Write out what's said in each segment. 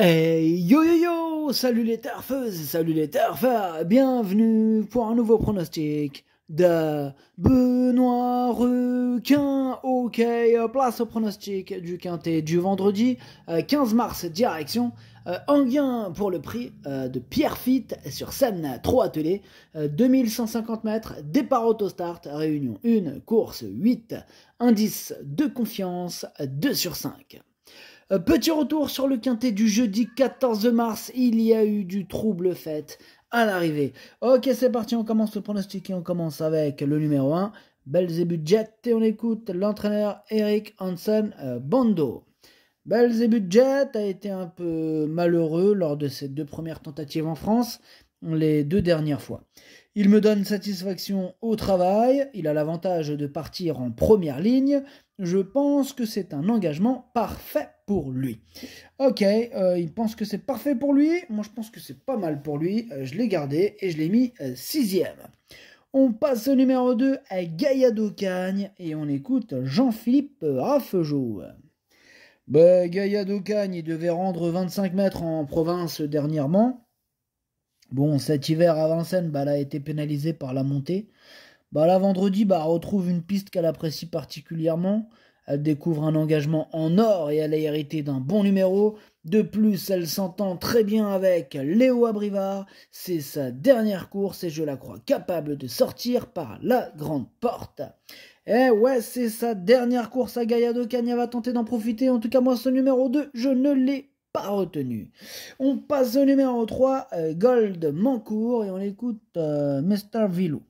Hey, yo yo yo, salut les tarfeuses, salut les terfeurs, bienvenue pour un nouveau pronostic de Benoît Requin. Ok, place au pronostic du quintet du vendredi 15 euh, mars, direction euh, gain pour le prix euh, de Pierre Fit sur Seine, 3 ateliers, 2150 mètres, départ autostart, réunion 1, course 8, indice de confiance 2 sur 5. Euh, petit retour sur le quintet du jeudi 14 mars, il y a eu du trouble fait à l'arrivée. Ok, c'est parti, on commence le pronostic et on commence avec le numéro 1, et Jet, et on écoute l'entraîneur Eric Hansen Bondo. et Jet a été un peu malheureux lors de ses deux premières tentatives en France, les deux dernières fois. Il me donne satisfaction au travail, il a l'avantage de partir en première ligne. Je pense que c'est un engagement parfait pour lui. Ok, euh, il pense que c'est parfait pour lui. Moi, je pense que c'est pas mal pour lui. Euh, je l'ai gardé et je l'ai mis euh, sixième. On passe au numéro 2 à Gaïa Cagne et on écoute Jean-Philippe Raffejou. Bah, Gaïa Gaillado il devait rendre 25 mètres en province dernièrement. Bon, cet hiver à Vincennes, elle a été pénalisée par la montée. Bah, là, vendredi, bah, elle retrouve une piste qu'elle apprécie particulièrement. Elle découvre un engagement en or et elle a hérité d'un bon numéro. De plus, elle s'entend très bien avec Léo Abrivard. C'est sa dernière course et je la crois capable de sortir par la grande porte. Eh ouais, c'est sa dernière course à Gaïa de Cagna. va tenter d'en profiter. En tout cas, moi, ce numéro 2, je ne l'ai pas retenu. On passe au numéro 3, euh, Gold Mancourt, et on écoute euh, Mr. Villou.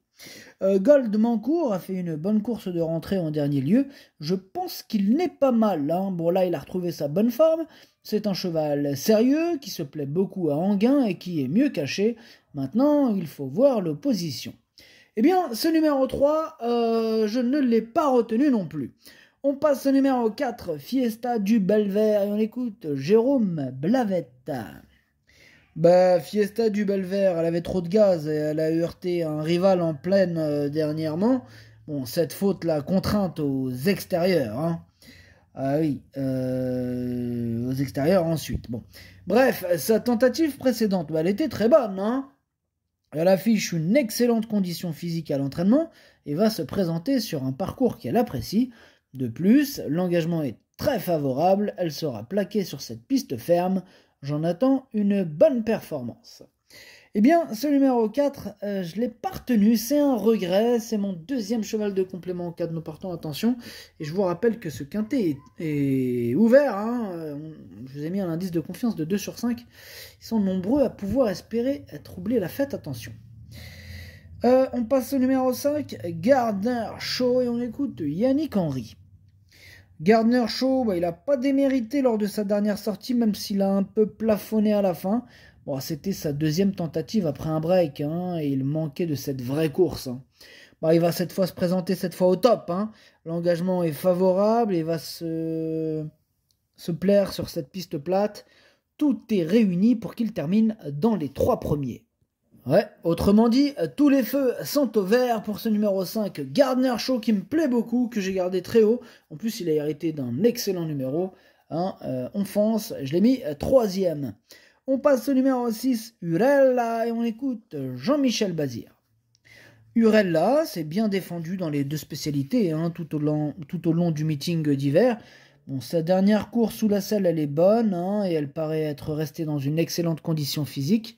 Euh, Gold Mancourt a fait une bonne course de rentrée en dernier lieu. Je pense qu'il n'est pas mal. Hein. Bon, là, il a retrouvé sa bonne forme. C'est un cheval sérieux qui se plaît beaucoup à Anguin et qui est mieux caché. Maintenant, il faut voir l'opposition. Eh bien, ce numéro 3, je ne l'ai pas retenu non plus. On passe au numéro 4, Fiesta du Belvert, et on écoute Jérôme Blavette. Bah, Fiesta du Belvert, elle avait trop de gaz et elle a heurté un rival en pleine euh, dernièrement. Bon, cette faute la contrainte aux extérieurs. Hein. Ah oui, euh, aux extérieurs ensuite. Bon. Bref, sa tentative précédente, bah, elle était très bonne. Hein elle affiche une excellente condition physique à l'entraînement et va se présenter sur un parcours qu'elle apprécie. De plus, l'engagement est très favorable, elle sera plaquée sur cette piste ferme, j'en attends une bonne performance. Eh bien, ce numéro 4, euh, je l'ai pas retenu, c'est un regret, c'est mon deuxième cheval de complément au cas de nos partants. attention. Et je vous rappelle que ce quintet est, ouvert, hein, euh, je vous ai mis un indice de confiance de 2 sur 5. Ils sont nombreux à pouvoir espérer à troubler la fête, attention. Euh, on passe au numéro 5, Gardner Shaw, et on écoute Yannick Henry. Gardner Shaw, bah, il n'a pas démérité lors de sa dernière sortie, même s'il a un peu plafonné à la fin. Bon, C'était sa deuxième tentative après un break, hein, et il manquait de cette vraie course. Hein. Bah, il va cette fois se présenter cette fois au top. Hein. L'engagement est favorable et va se... se plaire sur cette piste plate. Tout est réuni pour qu'il termine dans les trois premiers. Ouais, autrement dit, tous les feux sont au vert pour ce numéro 5 Gardner Show qui me plaît beaucoup, que j'ai gardé très haut. En plus, il a hérité d'un excellent numéro. Hein, euh, on fonce, je l'ai mis euh, troisième. On passe au numéro 6, Urella, et on écoute Jean-Michel Bazir. Urella c'est bien défendu dans les deux spécialités hein, tout, au long, tout, au long, du meeting d'hiver. Bon, sa dernière course sous la selle, elle est bonne hein, et elle paraît être restée dans une excellente condition physique.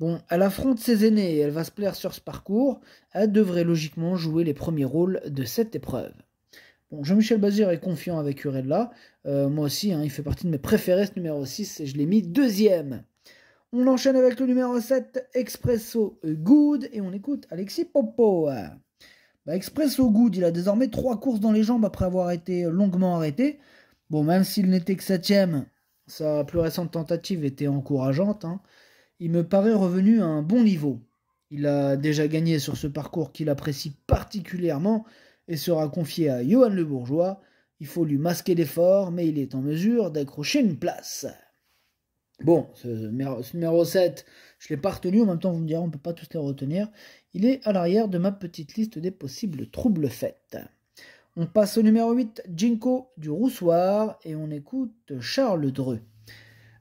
Bon, elle affronte ses aînés et elle va se plaire sur ce parcours. Elle devrait logiquement jouer les premiers rôles de cette épreuve. Bon, Jean-Michel Bazir est confiant avec Urella. Euh, moi aussi, hein, il fait partie de mes préférés, ce numéro 6, et je l'ai mis deuxième. On enchaîne avec le numéro 7, Expresso Good, et on écoute Alexis Popo. Bah, Expresso Good, il a désormais trois courses dans les jambes après avoir été longuement arrêté. Bon, même s'il n'était que septième, sa plus récente tentative était encourageante. Hein il me paraît revenu à un bon niveau. Il a déjà gagné sur ce parcours qu'il apprécie particulièrement et sera confié à Johan Le Bourgeois. Il faut lui masquer l'effort, mais il est en mesure d'accrocher une place. Bon, ce numéro, 7, je ne l'ai pas retenu, en même temps vous me direz, on ne peut pas tous les retenir. Il est à l'arrière de ma petite liste des possibles troubles faites. On passe au numéro 8, Jinko du Roussoir, et on écoute Charles Dreux.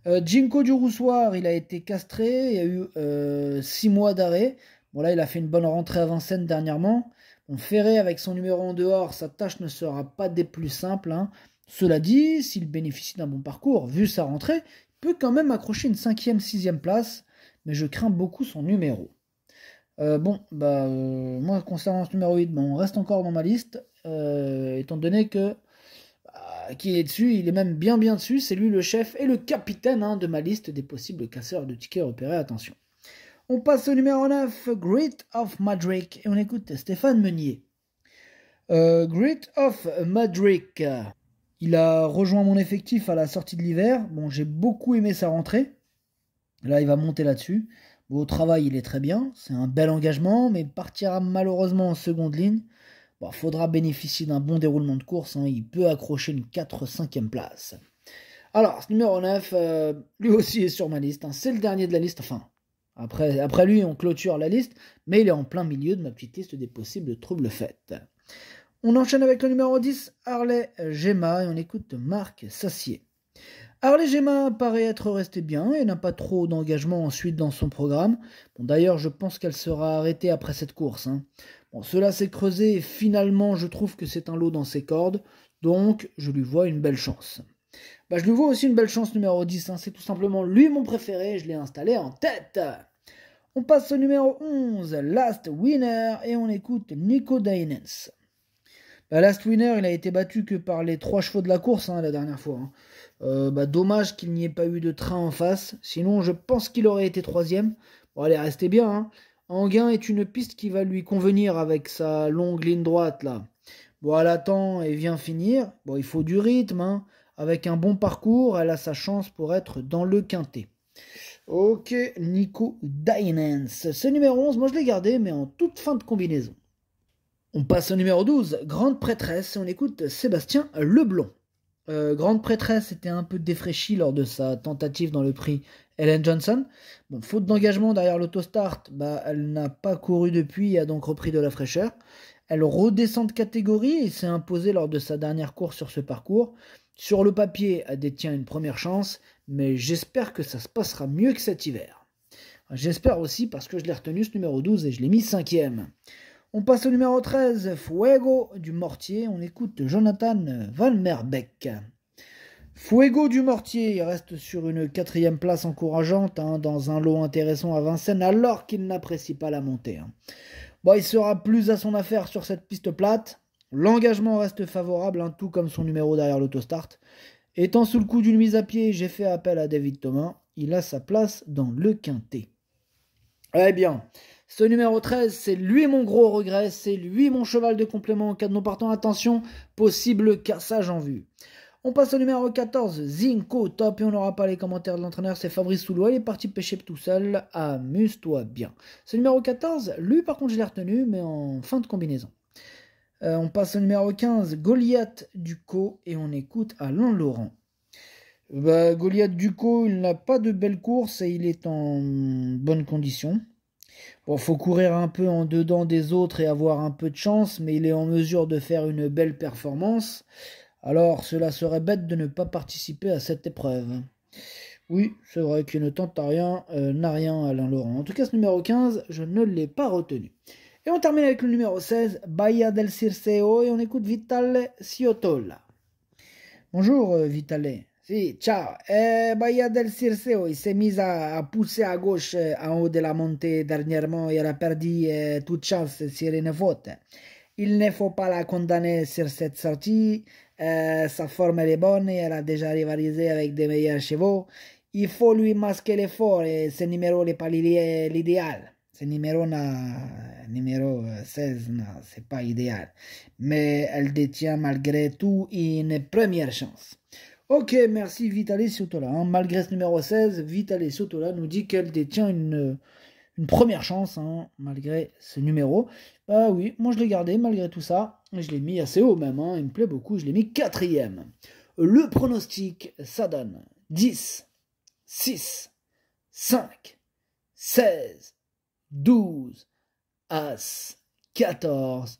Euh, Jinko du Roussoir, il a été castré, il y a eu 6 euh, mois d'arrêt. Bon là, il a fait une bonne rentrée à Vincennes dernièrement. On Ferré, avec son numéro en dehors, sa tâche ne sera pas des plus simples. Hein. Cela dit, s'il bénéficie d'un bon parcours, vu sa rentrée, il peut quand même accrocher une cinquième, sixième place, mais je crains beaucoup son numéro. Euh, bon, bah, moi, concernant ce numéro 8, on reste encore dans ma liste, étant donné que qui est dessus, il est même bien bien dessus, c'est lui le chef et le capitaine hein, de ma liste des possibles casseurs de tickets repérés, attention. On passe au numéro 9, Grit of Madrick, et on écoute Stéphane Meunier. Euh, Grit of Madrick, il a rejoint mon effectif à la sortie de l'hiver, bon j'ai beaucoup aimé sa rentrée, là il va monter là-dessus, au travail il est très bien, c'est un bel engagement, mais partira malheureusement en seconde ligne, bah, faudra bénéficier d'un bon déroulement de course, hein. il peut accrocher une 4-5e place. Alors, ce numéro 9, euh, lui aussi est sur ma liste, hein. c'est le dernier de la liste, enfin, après, lui on clôture la liste, mais il est en plein milieu de ma petite liste des possibles troubles faits. On enchaîne avec le numéro 10, Harley Gemma, et on écoute Marc Sassier. Harley Gemma paraît être restée bien et n'a pas trop d'engagement ensuite dans son programme. Bon, D'ailleurs, je pense qu'elle sera arrêtée après cette course. Hein. Bon, cela s'est creusé et finalement je trouve que c'est un lot dans ses cordes, donc je lui vois une belle chance. Bah, je lui vois aussi une belle chance numéro 10, hein. c'est tout simplement lui mon préféré, je l'ai installé en tête. On passe au numéro 11, Last Winner, et on écoute Nico Dainens. Bah, Last Winner, il a été battu que par les trois chevaux de la course hein, la dernière fois. Hein. Euh, bah, dommage qu'il n'y ait pas eu de train en face, sinon je pense qu'il aurait été troisième. Bon, allez, restez bien. Hein. Anguin est une piste qui va lui convenir avec sa longue ligne droite là. Bon, elle attend et vient finir. Bon, il faut du rythme. Hein. Avec un bon parcours, elle a sa chance pour être dans le quintet. Ok, Nico Dynance. Ce numéro 11, moi je l'ai gardé, mais en toute fin de combinaison. On passe au numéro 12, Grande Prêtresse, on écoute Sébastien Leblanc. Euh, grande prêtresse était un peu défraîchie lors de sa tentative dans le prix Ellen Johnson. faute d'engagement derrière l'autostart, bah, elle n'a pas couru depuis et a donc repris de la fraîcheur. Elle redescend de catégorie et s'est imposée lors de sa dernière course sur ce parcours. Sur le papier, elle détient une première chance, mais j'espère que ça se passera mieux que cet hiver. J'espère aussi parce que je l'ai retenu ce numéro 12 et je l'ai mis cinquième. On passe au numéro 13, Fuego du Mortier. On écoute Jonathan Van Merbeck. Fuego du Mortier il reste sur une quatrième place encourageante hein, dans un lot intéressant à Vincennes alors qu'il n'apprécie pas la montée. Hein. Bon, il sera plus à son affaire sur cette piste plate. L'engagement reste favorable, hein, tout comme son numéro derrière l'autostart. Étant sous le coup d'une mise à pied, j'ai fait appel à David Thomas. Il a sa place dans le quintet. Eh bien, ce numéro 13, c'est lui mon gros regret, c'est lui mon cheval de complément en cas de non partant. Attention, possible cassage en vue. On passe au numéro 14, Zinko, top, et on n'aura pas les commentaires de l'entraîneur, c'est Fabrice Soulois, il est parti pêcher tout seul, amuse-toi bien. Ce numéro 14, lui par contre je l'ai retenu, mais en fin de combinaison. Euh, on passe au numéro 15, Goliath co et on écoute Alain Laurent. Bah, Goliath Duco, il n'a pas de belles courses et il est en bonne condition. Bon, faut courir un peu en dedans des autres et avoir un peu de chance, mais il est en mesure de faire une belle performance. Alors, cela serait bête de ne pas participer à cette épreuve. Oui, c'est vrai qu'il ne tente rien, euh, n'a rien Alain Laurent. En tout cas, ce numéro 15, je ne l'ai pas retenu. Et on termine avec le numéro 16, Bahia del Circeo, et on écoute Vitale Siotola. Bonjour euh, Vitale. Si, ciao. Eh, Bahia del Circeo, il s'est mis à, pousser à gauche en eh, haut de la montée dernièrement e il a perdu toute chance sur une faute. Il ne faut pas la condamner sur cette sortie. Eh, sa forme est bonne et elle a déjà rivalisé avec des meilleurs chevaux. Il faut lui masquer l'effort et ce numéro n'est pas l'idéal. Ce numéro, 16, ce n'est pas idéal. Mais elle détient malgré tout une première chance. Ok, merci Vitaly Sotola. Hein. Malgré ce numéro 16, Vitaly Sotola nous dit qu'elle détient une, une, première chance, hein, malgré ce numéro. Bah oui, moi je l'ai gardé malgré tout ça. Je l'ai mis assez haut même, hein. il me plaît beaucoup, je l'ai mis quatrième. Le pronostic, ça donne 10, 6, 5, 16, 12, As, 14,